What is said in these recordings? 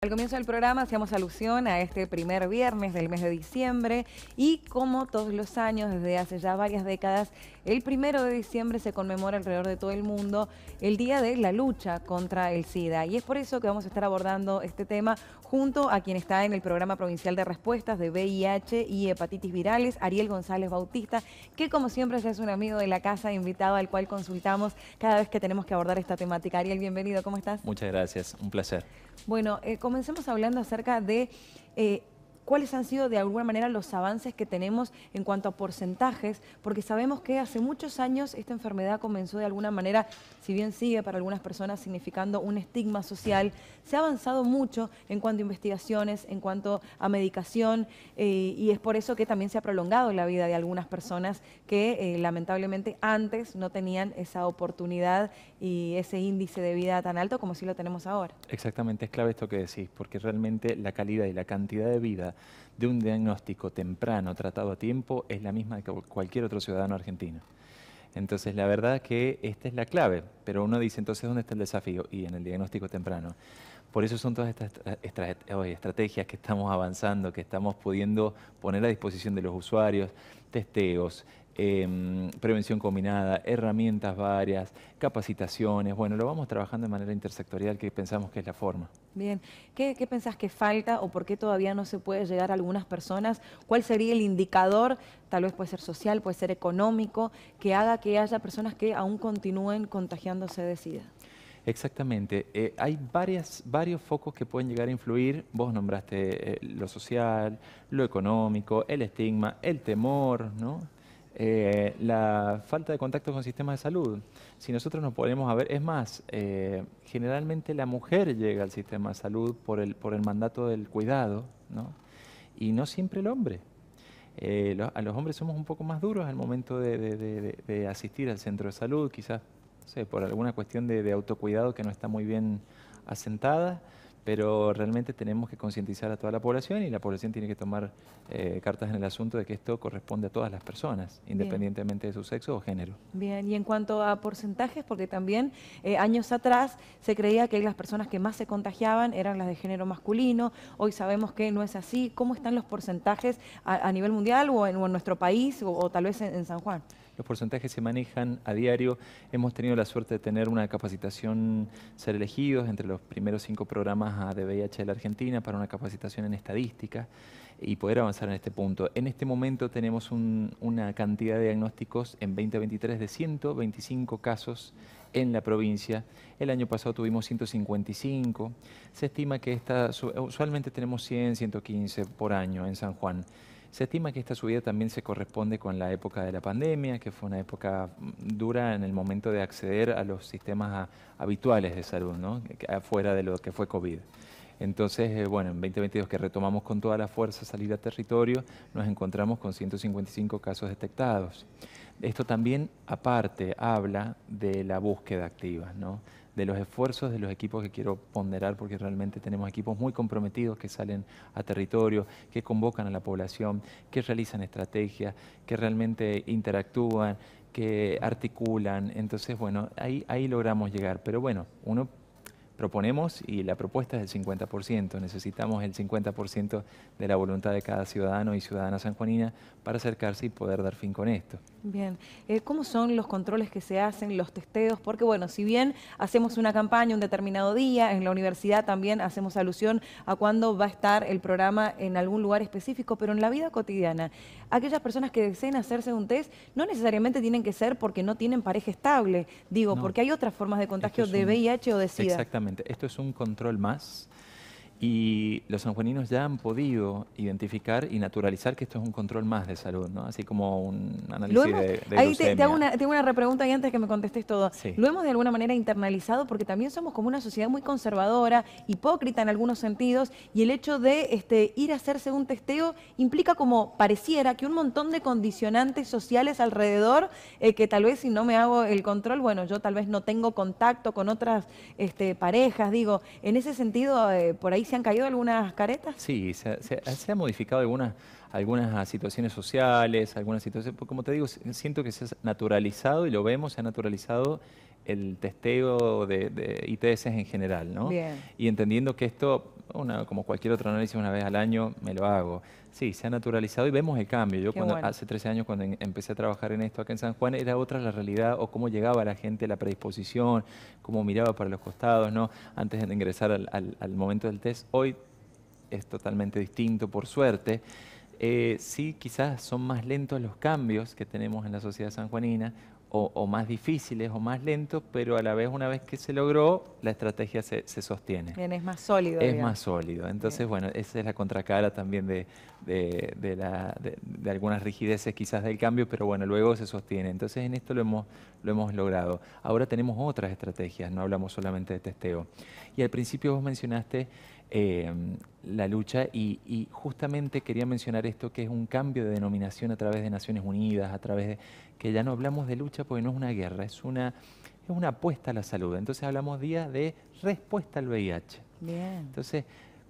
Al comienzo del programa hacíamos alusión a este primer viernes del mes de diciembre y como todos los años, desde hace ya varias décadas, el primero de diciembre se conmemora alrededor de todo el mundo el Día de la Lucha contra el SIDA y es por eso que vamos a estar abordando este tema junto a quien está en el programa provincial de respuestas de VIH y hepatitis virales, Ariel González Bautista, que como siempre es un amigo de la casa, invitado al cual consultamos cada vez que tenemos que abordar esta temática. Ariel, bienvenido, ¿cómo estás? Muchas gracias, un placer. Bueno, eh, comencemos hablando acerca de eh, cuáles han sido de alguna manera los avances que tenemos en cuanto a porcentajes, porque sabemos que hace muchos años esta enfermedad comenzó de alguna manera, si bien sigue para algunas personas significando un estigma social, se ha avanzado mucho en cuanto a investigaciones, en cuanto a medicación, eh, y es por eso que también se ha prolongado la vida de algunas personas que eh, lamentablemente antes no tenían esa oportunidad y ese índice de vida tan alto como si lo tenemos ahora. Exactamente, es clave esto que decís, porque realmente la calidad y la cantidad de vida de un diagnóstico temprano tratado a tiempo es la misma que cualquier otro ciudadano argentino. Entonces, la verdad que esta es la clave, pero uno dice, entonces, ¿dónde está el desafío? Y en el diagnóstico temprano. Por eso son todas estas estrategias que estamos avanzando, que estamos pudiendo poner a disposición de los usuarios, testeos, Em, prevención combinada, herramientas varias, capacitaciones. Bueno, lo vamos trabajando de manera intersectorial que pensamos que es la forma. Bien, ¿Qué, pensás que falta o por qué todavía no se puede llegar a algunas personas? ¿Cuál sería el indicador, tal vez puede ser social, puede ser económico, que haga que haya personas que aún continúen contagiándose de SIDA? Exactamente. Eh, hay varias, varios focos que pueden llegar a influir. Vos nombraste eh, lo social, lo económico, el estigma, el temor, ¿no? Eh, la falta de contacto con sistema de salud. Si nosotros nos ponemos a ver, es más, eh, generalmente la mujer llega al sistema de salud por el, por el mandato del cuidado, ¿no? y no siempre el hombre. Eh, a los hombres somos un poco más duros al momento de, asistir al centro de salud, quizás por alguna cuestión de autocuidado que no está muy bien asentada pero realmente tenemos que concientizar a toda la población y la población tiene que tomar eh, cartas en el asunto de que esto corresponde a todas las personas, independientemente de su sexo o género. Bien, y en cuanto a porcentajes, porque también eh, años atrás se creía que las personas que más se contagiaban eran las de género masculino, hoy sabemos que no es así. ¿Cómo están los porcentajes a, nivel mundial o en, nuestro país o, tal vez en San Juan? los porcentajes se manejan a diario. Hemos tenido la suerte de tener una capacitación, ser elegidos entre los primeros cinco programas de VIH de la Argentina para una capacitación en estadística y poder avanzar en este punto. En este momento tenemos una cantidad de diagnósticos en 2023 de 125 casos en la provincia. El año pasado tuvimos 155. Se estima que usualmente tenemos 100, 115 por año en San Juan. Se estima que esta subida también se corresponde con la época de la pandemia, que fue una época mm, dura en el momento de acceder a los sistemas ah, habituales de salud, ¿no? afuera de lo que fue COVID. Entonces, eh, bueno, en 2022 que retomamos con toda la fuerza salir a territorio, nos encontramos con 155 casos detectados. Esto también, aparte, habla de la búsqueda activa, ¿no? de los esfuerzos de los equipos que quiero ponderar, porque realmente tenemos equipos muy comprometidos que salen a territorio, que convocan a la población, que realizan estrategias, que realmente interactúan, que articulan. Entonces, bueno, ahí, ahí logramos llegar. Pero bueno, uno proponemos y la propuesta es el 50%. Necesitamos el 50% de la voluntad de cada ciudadano y ciudadana sanjuanina para acercarse y poder dar fin con esto. Bien, eh, ¿cómo son los controles que se hacen, los testeos? Porque bueno, si bien hacemos una campaña un determinado día, en la universidad también hacemos alusión a cuándo va a estar el programa en algún lugar específico, pero en la vida cotidiana, aquellas personas que deseen hacerse un test no necesariamente tienen que ser porque no tienen pareja estable, digo, porque hay otras formas de contagio de VIH o de SIDA. Exactamente esto es un control más y los sanjuaninos ya han podido identificar y naturalizar que esto es un control más de salud, ¿no? Así como un análisis de, salud. Ahí te, hago una, tengo una, repregunta y antes que me contestes todo. Lo hemos de alguna manera internalizado porque también somos como una sociedad muy conservadora, hipócrita en algunos sentidos, y el hecho de este, ir a hacerse un testeo implica como pareciera que un montón de condicionantes sociales alrededor, eh, que tal vez si no me hago el control, bueno, yo tal vez no tengo contacto con otras este, parejas, digo, en ese sentido, eh, por ahí ¿Se han caído algunas caretas? Sí, se, se, han modificado algunas, algunas ah, situaciones sociales, algunas situaciones, como te digo, siento que se ha naturalizado y lo vemos, se ha naturalizado el testeo de, ITS en general, ¿no? Bien. Y entendiendo que esto, como cualquier otro análisis una vez al año, me lo hago. Sí, se ha naturalizado y vemos el cambio. Yo cuando, hace 13 años cuando empecé a trabajar en esto acá en San Juan, era otra la realidad o cómo llegaba la gente, la predisposición, cómo miraba para los costados, ¿no? Antes de ingresar al, momento del test. Hoy es totalmente distinto, por suerte. Eh, sí, quizás son más lentos los cambios que tenemos en la sociedad sanjuanina o, más difíciles o más lentos, pero a la vez una vez que se logró, la estrategia se, se sostiene. Bien, es más sólido. Es más sólido. Entonces, bueno, esa es la contracara también de, de, algunas rigideces quizás del cambio, pero bueno, luego se sostiene. Entonces, en esto lo hemos, lo hemos logrado. Ahora tenemos otras estrategias, no hablamos solamente de testeo. Y al principio vos mencionaste eh, la lucha y, justamente quería mencionar esto que es un cambio de denominación a través de Naciones Unidas, a través de que ya no hablamos de lucha porque no es una guerra, es una, es una apuesta a la salud. Entonces hablamos día de respuesta al VIH. Entonces,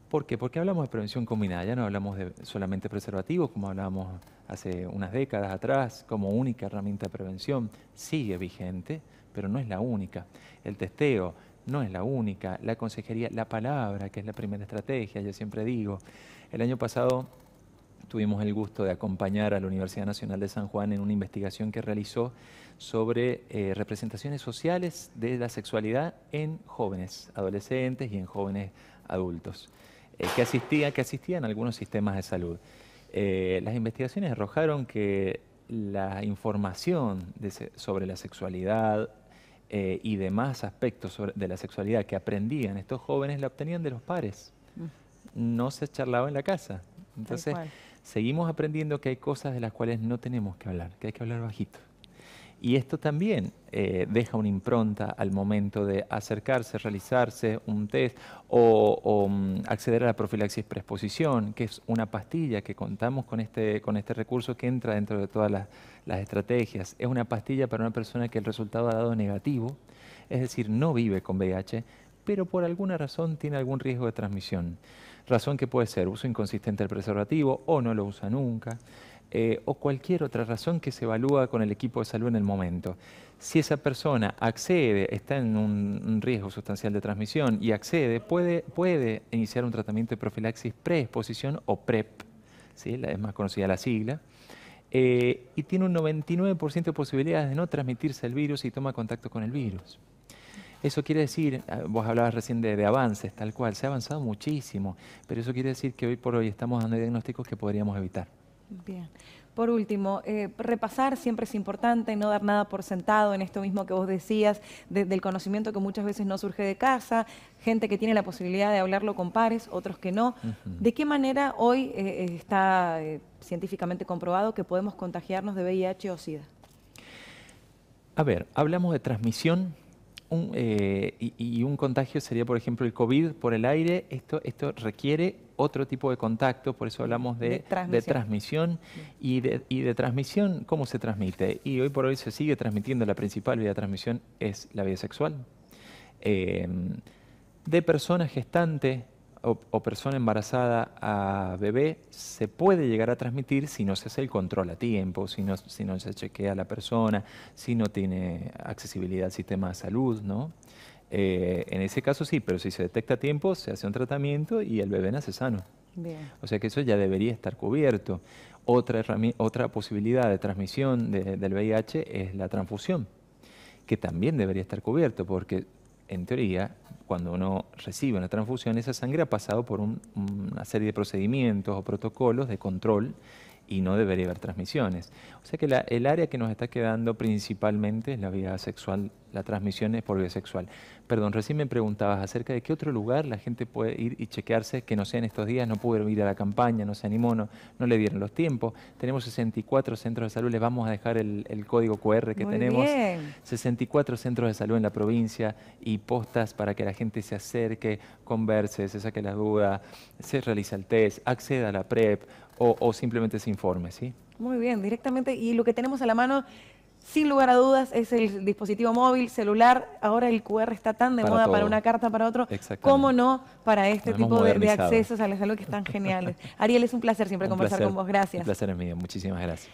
¿por qué? Porque hablamos de prevención combinada, ya no hablamos de solamente preservativos como hablábamos hace unas décadas atrás como única herramienta de prevención. Sigue vigente, pero no es la única. El testeo, no es la única. La consejería, la palabra, que es la primera estrategia, yo siempre digo. El año pasado tuvimos el gusto de acompañar a la Universidad Nacional de San Juan en una investigación que realizó sobre eh, representaciones sociales de la sexualidad en jóvenes adolescentes y en jóvenes adultos, eh, que, asistían, que asistían a algunos sistemas de salud. Eh, las investigaciones arrojaron que la información sobre la sexualidad eh, y demás aspectos de la sexualidad que aprendían estos jóvenes la obtenían de los pares. Mm. No se charlaba en la casa. Entonces, seguimos aprendiendo que hay cosas de las cuales no tenemos que hablar, que hay que hablar bajito. Y esto también eh, deja una impronta al momento de acercarse, realizarse un test o, mm, acceder a la profilaxis preexposición, que es una pastilla que contamos con este, con este recurso que entra dentro de todas las, las estrategias. Es una pastilla para una persona que el resultado ha dado negativo, es decir, no vive con VIH, pero por alguna razón tiene algún riesgo de transmisión. Razón que puede ser uso inconsistente del preservativo o no lo usa nunca, eh, o cualquier otra razón que se evalúa con el equipo de salud en el momento. Si esa persona accede, está en un, riesgo sustancial de transmisión y accede, puede, iniciar un tratamiento de profilaxis preexposición o PrEP, es más conocida la sigla, eh, y tiene un 99% de posibilidades de no transmitirse el virus y toma contacto con el virus. Eso quiere decir, ah, vos hablabas recién de, avances, tal cual, se ha avanzado muchísimo, pero eso quiere decir que hoy por hoy estamos dando diagnósticos que podríamos evitar. Bien. Por último, eh, repasar siempre es importante, no dar nada por sentado en esto mismo que vos decías, del conocimiento que muchas veces no surge de casa, gente que tiene la posibilidad de hablarlo con pares, otros que no. ¿De qué manera hoy eh, eh, está científicamente comprobado que podemos contagiarnos de VIH o SIDA? A ver, hablamos de transmisión eh, y, un contagio sería, por ejemplo, el COVID por el aire. Esto, esto requiere otro tipo de contacto, por eso hablamos de, de transmisión. y, de, transmisión, ¿cómo se transmite? Y hoy por hoy se sigue transmitiendo, la principal vía de transmisión es la vía sexual. Eh, de personas gestantes o, persona embarazada a bebé se puede llegar a transmitir si no se hace el control a tiempo, si no, se chequea a la persona, si no tiene accesibilidad al sistema de salud, ¿no? Eh, en ese caso sí, pero si se detecta a tiempo, se hace un tratamiento y el bebé nace sano. O sea que eso ya debería estar cubierto. Otra, otra posibilidad de transmisión del VIH es la transfusión, que también debería estar cubierto, porque en teoría, cuando uno recibe una transfusión, esa sangre ha pasado por una serie de procedimientos o protocolos de control y no debería haber transmisiones. O sea que el área que nos está quedando principalmente es la vía sexual, la transmisión es por vía sexual. Perdón, recién me preguntabas acerca de qué otro lugar la gente puede ir y chequearse que no sea en estos días, no pudo ir a la campaña, no se animó, no, no le dieron los tiempos. Tenemos 64 centros de salud, les vamos a dejar el, código QR que tenemos. 64 centros de salud en la provincia y postas para que la gente se acerque, converse, se saque las dudas, se realice el test, acceda a la PrEP o, simplemente se informe, ¿sí? Muy bien, directamente. Y lo que tenemos a la mano sin lugar a dudas, es el dispositivo móvil, celular. Ahora el QR está tan de moda para una carta, para otro. ¿Cómo no para este tipo de, accesos a la salud que están geniales? Ariel, es un placer siempre conversar con vos. Gracias. Un placer es mío. Muchísimas gracias.